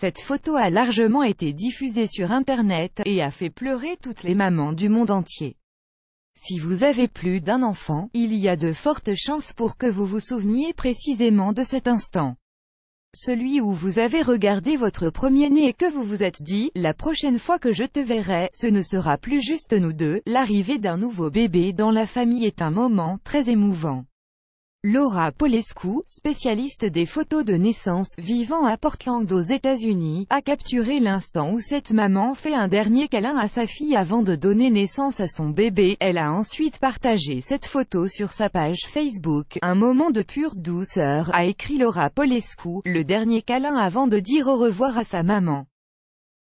Cette photo a largement été diffusée sur Internet, et a fait pleurer toutes les mamans du monde entier. Si vous avez plus d'un enfant, il y a de fortes chances pour que vous vous souveniez précisément de cet instant. Celui où vous avez regardé votre premier-né et que vous vous êtes dit, la prochaine fois que je te verrai, ce ne sera plus juste nous deux, l'arrivée d'un nouveau bébé dans la famille est un moment très émouvant. Laura Polescu, spécialiste des photos de naissance, vivant à Portland aux États-Unis, a capturé l'instant où cette maman fait un dernier câlin à sa fille avant de donner naissance à son bébé. Elle a ensuite partagé cette photo sur sa page Facebook. Un moment de pure douceur, a écrit Laura Polescu, le dernier câlin avant de dire au revoir à sa maman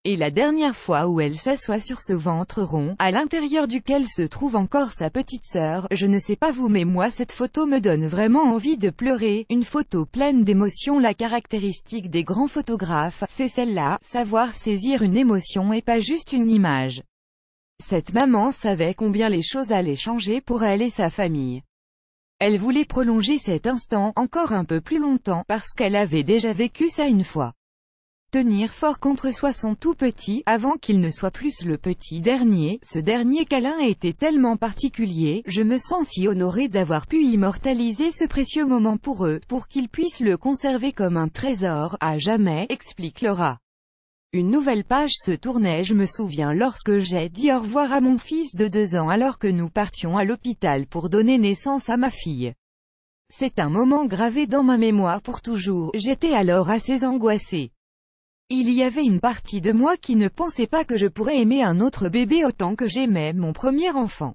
et la dernière fois où elle s'assoit sur ce ventre rond, à l'intérieur duquel se trouve encore sa petite sœur, je ne sais pas vous mais moi cette photo me donne vraiment envie de pleurer, une photo pleine d'émotions la caractéristique des grands photographes, c'est celle-là, savoir saisir une émotion et pas juste une image. Cette maman savait combien les choses allaient changer pour elle et sa famille. Elle voulait prolonger cet instant, encore un peu plus longtemps, parce qu'elle avait déjà vécu ça une fois. Tenir fort contre soi son tout petit, avant qu'il ne soit plus le petit dernier, ce dernier câlin était tellement particulier, je me sens si honoré d'avoir pu immortaliser ce précieux moment pour eux, pour qu'ils puissent le conserver comme un trésor, à jamais, explique Laura. Une nouvelle page se tournait je me souviens lorsque j'ai dit au revoir à mon fils de deux ans alors que nous partions à l'hôpital pour donner naissance à ma fille. C'est un moment gravé dans ma mémoire pour toujours, j'étais alors assez angoissée. Il y avait une partie de moi qui ne pensait pas que je pourrais aimer un autre bébé autant que j'aimais mon premier enfant.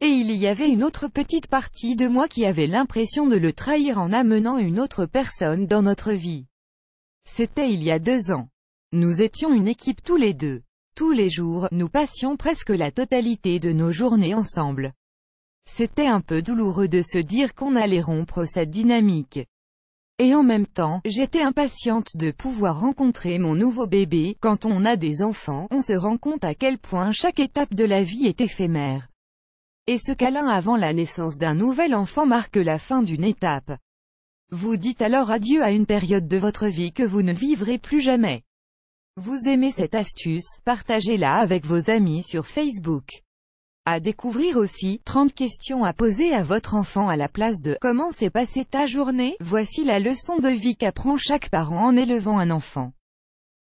Et il y avait une autre petite partie de moi qui avait l'impression de le trahir en amenant une autre personne dans notre vie. C'était il y a deux ans. Nous étions une équipe tous les deux. Tous les jours, nous passions presque la totalité de nos journées ensemble. C'était un peu douloureux de se dire qu'on allait rompre cette dynamique et en même temps, j'étais impatiente de pouvoir rencontrer mon nouveau bébé. Quand on a des enfants, on se rend compte à quel point chaque étape de la vie est éphémère. Et ce câlin avant la naissance d'un nouvel enfant marque la fin d'une étape. Vous dites alors adieu à une période de votre vie que vous ne vivrez plus jamais. Vous aimez cette astuce, partagez-la avec vos amis sur Facebook. À découvrir aussi, 30 questions à poser à votre enfant à la place de « Comment s'est passée ta journée ?» Voici la leçon de vie qu'apprend chaque parent en élevant un enfant.